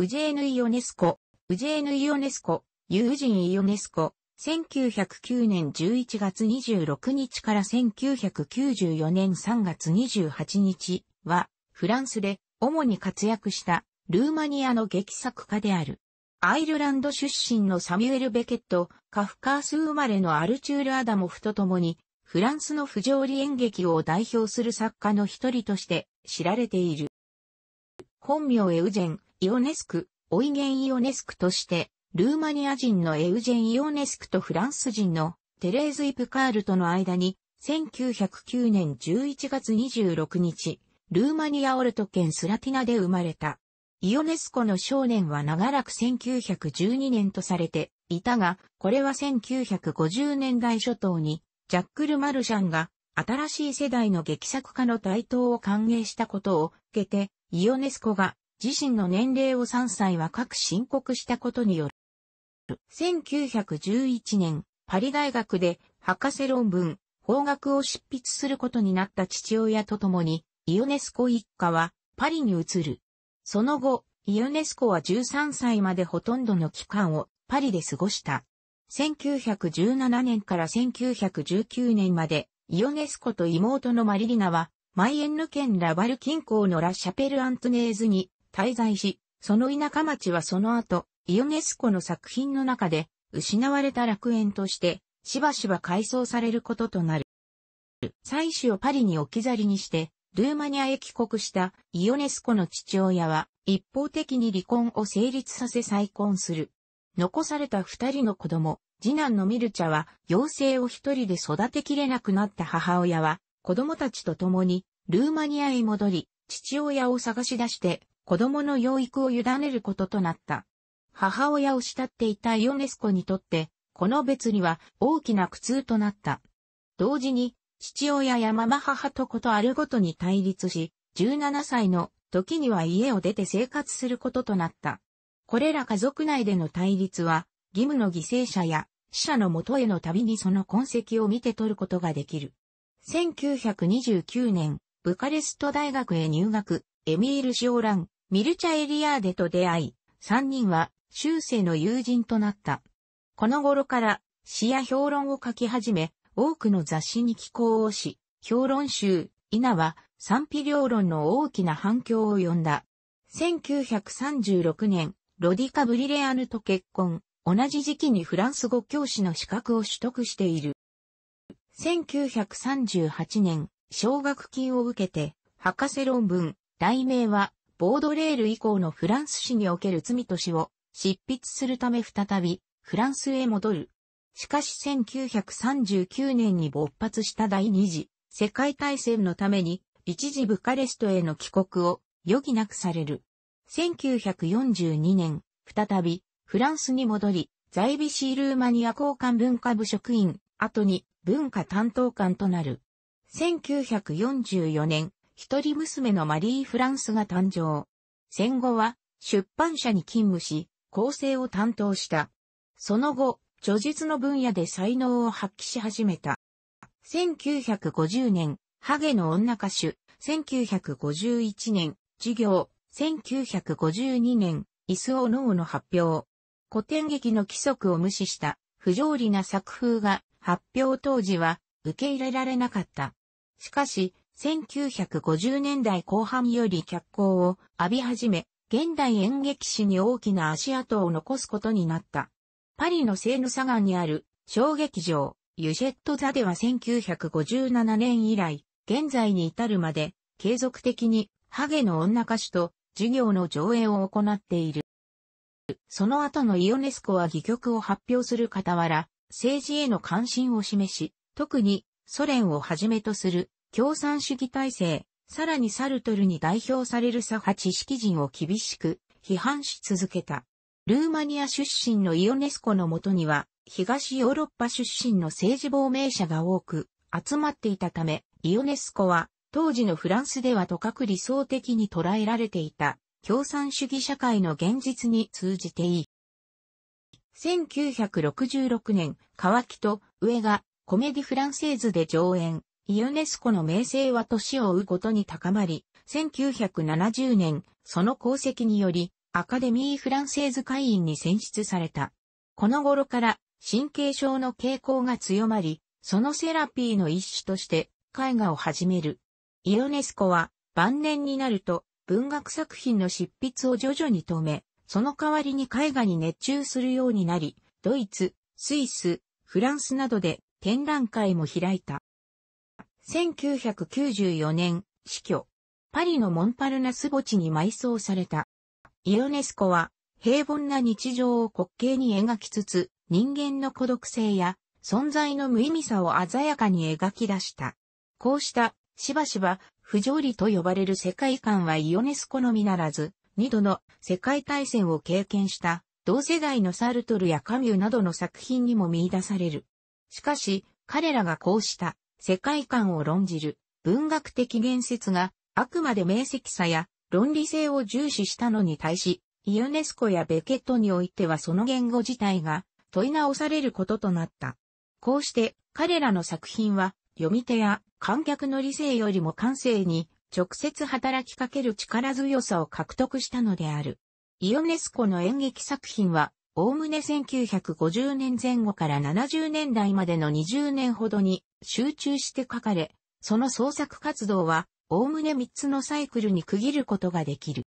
ウジェーヌ・イオネスコ、ウジェーヌ・イオネスコ、友人イオネスコ、1909年11月26日から1994年3月28日は、フランスで主に活躍したルーマニアの劇作家である。アイルランド出身のサミュエル・ベケット、カフカース生まれのアルチュール・アダモフと共に、フランスの不条理演劇を代表する作家の一人として知られている。本名エウジェン、イオネスク、オイゲン・イオネスクとして、ルーマニア人のエウジェン・イオネスクとフランス人のテレーズ・イプカールとの間に、1909年11月26日、ルーマニアオルト県スラティナで生まれた。イオネスコの少年は長らく1912年とされていたが、これは1950年代初頭に、ジャックル・マルシャンが新しい世代の劇作家の台頭を歓迎したことを受けて、イオネスコが自身の年齢を3歳若く申告したことによる。1911年、パリ大学で博士論文、法学を執筆することになった父親と共に、イオネスコ一家はパリに移る。その後、イオネスコは13歳までほとんどの期間をパリで過ごした。1917年から1919年まで、イオネスコと妹のマリリナは、マイエンヌ県ラバル近郊のラ・シャペル・アントネーズに滞在し、その田舎町はその後、イオネスコの作品の中で、失われた楽園として、しばしば改装されることとなる。妻子をパリに置き去りにして、ルーマニアへ帰国したイオネスコの父親は、一方的に離婚を成立させ再婚する。残された二人の子供、次男のミルチャは、妖精を一人で育てきれなくなった母親は、子供たちと共に、ルーマニアへ戻り、父親を探し出して、子供の養育を委ねることとなった。母親を慕っていたヨネスコにとって、この別には大きな苦痛となった。同時に、父親やママ母とことあるごとに対立し、17歳の時には家を出て生活することとなった。これら家族内での対立は、義務の犠牲者や死者のもとへの旅にその痕跡を見て取ることができる。1929年、ブカレスト大学へ入学、エミール・シオラン、ミルチャ・エリアーデと出会い、三人は終生の友人となった。この頃から詩や評論を書き始め、多くの雑誌に寄稿をし、評論集、稲は賛否両論の大きな反響を呼んだ。1936年、ロディカ・ブリレアヌと結婚、同じ時期にフランス語教師の資格を取得している。1938年、奨学金を受けて、博士論文、題名は、ボードレール以降のフランス史における罪と死を執筆するため再びフランスへ戻る。しかし1939年に勃発した第二次世界大戦のために一時ブカレストへの帰国を余儀なくされる。1942年、再びフランスに戻り、在ビシールーマニア交換文化部職員、後に文化担当官となる。1944年、一人娘のマリー・フランスが誕生。戦後は出版社に勤務し、構成を担当した。その後、著述の分野で才能を発揮し始めた。1950年、ハゲの女歌手、1951年、授業、1952年、イスオノーの発表。古典劇の規則を無視した不条理な作風が発表当時は受け入れられなかった。しかし、1950年代後半より脚光を浴び始め、現代演劇史に大きな足跡を残すことになった。パリのセーヌガンにある小劇場、ユシェットザでは1957年以来、現在に至るまで継続的にハゲの女歌手と授業の上映を行っている。その後のイオネスコは戯曲を発表する傍ら、政治への関心を示し、特にソ連をはじめとする共産主義体制、さらにサルトルに代表される左派知識人を厳しく批判し続けた。ルーマニア出身のイオネスコのもとには、東ヨーロッパ出身の政治亡命者が多く集まっていたため、イオネスコは当時のフランスではとかく理想的に捉えられていた共産主義社会の現実に通じていい。1966年、河木と上がコメディフランセーズで上演。ユネスコの名声は年を追うごとに高まり、1970年、その功績により、アカデミー・フランセーズ会員に選出された。この頃から、神経症の傾向が強まり、そのセラピーの一種として、絵画を始める。イオネスコは、晩年になると、文学作品の執筆を徐々に止め、その代わりに絵画に熱中するようになり、ドイツ、スイス、フランスなどで展覧会も開いた。1994年、死去。パリのモンパルナス墓地に埋葬された。イオネスコは、平凡な日常を滑稽に描きつつ、人間の孤独性や存在の無意味さを鮮やかに描き出した。こうした、しばしば、不条理と呼ばれる世界観はイオネスコのみならず、二度の世界大戦を経験した同世代のサルトルやカミュなどの作品にも見出される。しかし、彼らがこうした世界観を論じる文学的言説があくまで明晰さや論理性を重視したのに対し、ユネスコやベケットにおいてはその言語自体が問い直されることとなった。こうして彼らの作品は読み手や観客の理性よりも感性に直接働きかける力強さを獲得したのである。イオネスコの演劇作品は、おおむね1950年前後から70年代までの20年ほどに集中して書かれ、その創作活動は、おおむね3つのサイクルに区切ることができる。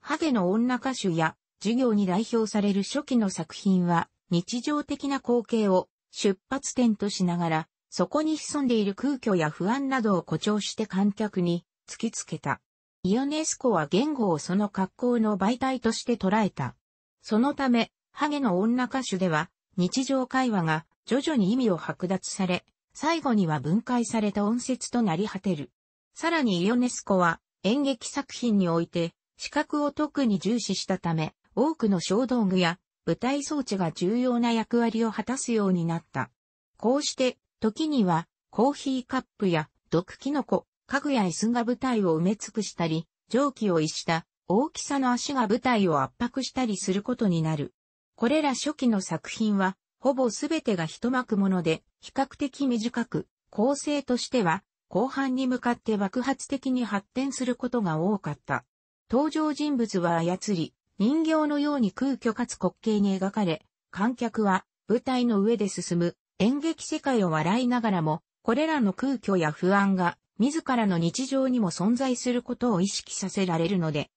ハゲの女歌手や、授業に代表される初期の作品は、日常的な光景を出発点としながら、そこに潜んでいる空虚や不安などを誇張して観客に突きつけた。イオネスコは言語をその格好の媒体として捉えた。そのため、ハゲの女歌手では、日常会話が徐々に意味を剥奪され、最後には分解された音節となり果てる。さらにイオネスコは演劇作品において視覚を特に重視したため、多くの小道具や舞台装置が重要な役割を果たすようになった。こうして、時にはコーヒーカップや毒キノコ、家具や椅子が舞台を埋め尽くしたり、蒸気を逸した大きさの足が舞台を圧迫したりすることになる。これら初期の作品はほぼすべてが一幕もので、比較的短く、構成としては、後半に向かって爆発的に発展することが多かった。登場人物は操り、人形のように空虚かつ滑稽に描かれ、観客は舞台の上で進む演劇世界を笑いながらも、これらの空虚や不安が自らの日常にも存在することを意識させられるので、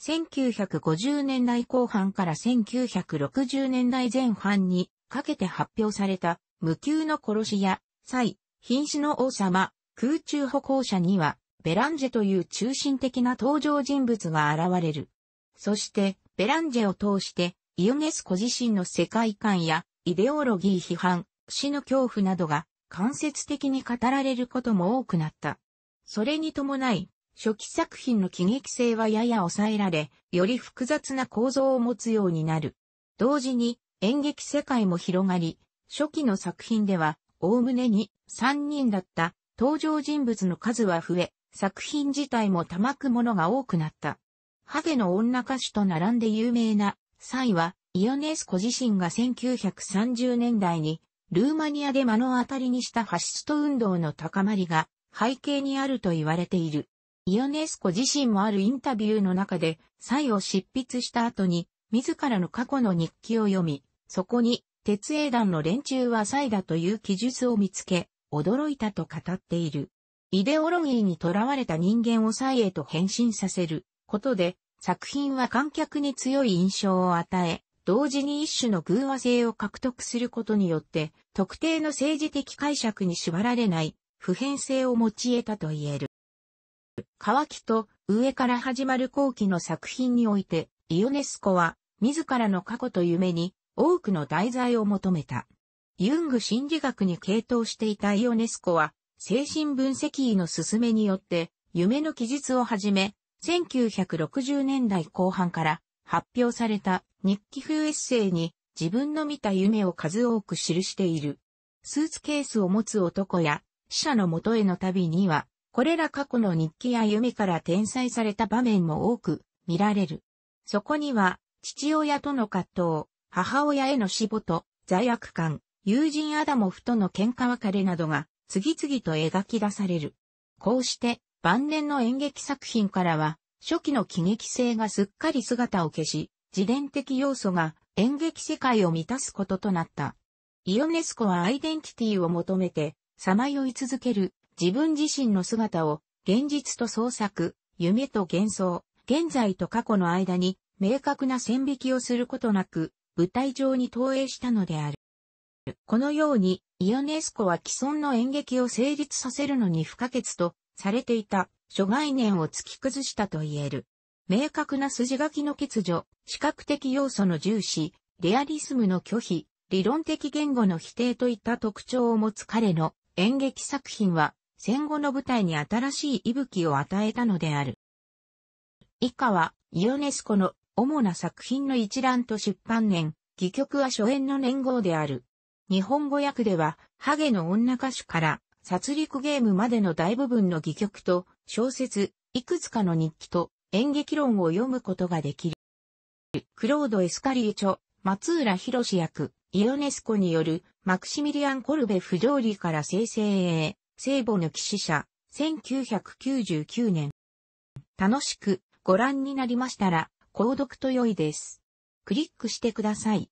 1950年代後半から1960年代前半にかけて発表された無給の殺しや、祭、瀕死の王様、空中歩行者には、ベランジェという中心的な登場人物が現れる。そして、ベランジェを通して、イオネスコ自身の世界観や、イデオロギー批判、死の恐怖などが、間接的に語られることも多くなった。それに伴い、初期作品の喜劇性はやや抑えられ、より複雑な構造を持つようになる。同時に演劇世界も広がり、初期の作品では、おおむねに3人だった登場人物の数は増え、作品自体もたまくものが多くなった。ハゲの女歌手と並んで有名な、サイは、イオネスコ自身が1930年代に、ルーマニアで目の当たりにしたファシスト運動の高まりが、背景にあると言われている。イオネスコ自身もあるインタビューの中で、祭を執筆した後に、自らの過去の日記を読み、そこに、鉄英団の連中は祭だという記述を見つけ、驚いたと語っている。イデオロギーにとらわれた人間を祭へと変身させることで、作品は観客に強い印象を与え、同時に一種の偶話性を獲得することによって、特定の政治的解釈に縛られない普遍性を持ち得たと言える。乾きと上から始まる後期の作品において、イオネスコは自らの過去と夢に多くの題材を求めた。ユング心理学に傾倒していたイオネスコは、精神分析医の勧めによって、夢の記述をはじめ、1960年代後半から発表された日記風エッセイに自分の見た夢を数多く記している。スーツケースを持つ男や死者の元への旅にはこれら過去の日記や夢から転載された場面も多く見られる。そこには、父親との葛藤、母親への死母と罪悪感、友人アダモフとの喧嘩別れなどが次々と描き出される。こうして晩年の演劇作品からは初期の喜劇性がすっかり姿を消し、自伝的要素が演劇世界を満たすこととなった。イオネスコはアイデンティティを求めてさまよい続ける自分自身の姿を現実と創作、夢と幻想、現在と過去の間に明確な線引きをすることなく舞台上に投影したのである。このようにイオネスコは既存の演劇を成立させるのに不可欠とされていた諸概念を突き崩したと言える。明確な筋書きの欠如、視覚的要素の重視、レアリスムの拒否、理論的言語の否定といった特徴を持つ彼の演劇作品は戦後の舞台に新しい息吹を与えたのである。以下は、ユネスコの主な作品の一覧と出版年、戯曲は初演の年号である。日本語訳では、ハゲの女歌手から、殺戮ゲームまでの大部分の戯曲と、小説、いくつかの日記と、演劇論を読むことができる。クロード・エスカリーチョ、松浦博役、イオネスコによる、マクシミリアン・コルベ不条理から生成へ、聖母の騎士社、1999年。楽しくご覧になりましたら、購読と良いです。クリックしてください。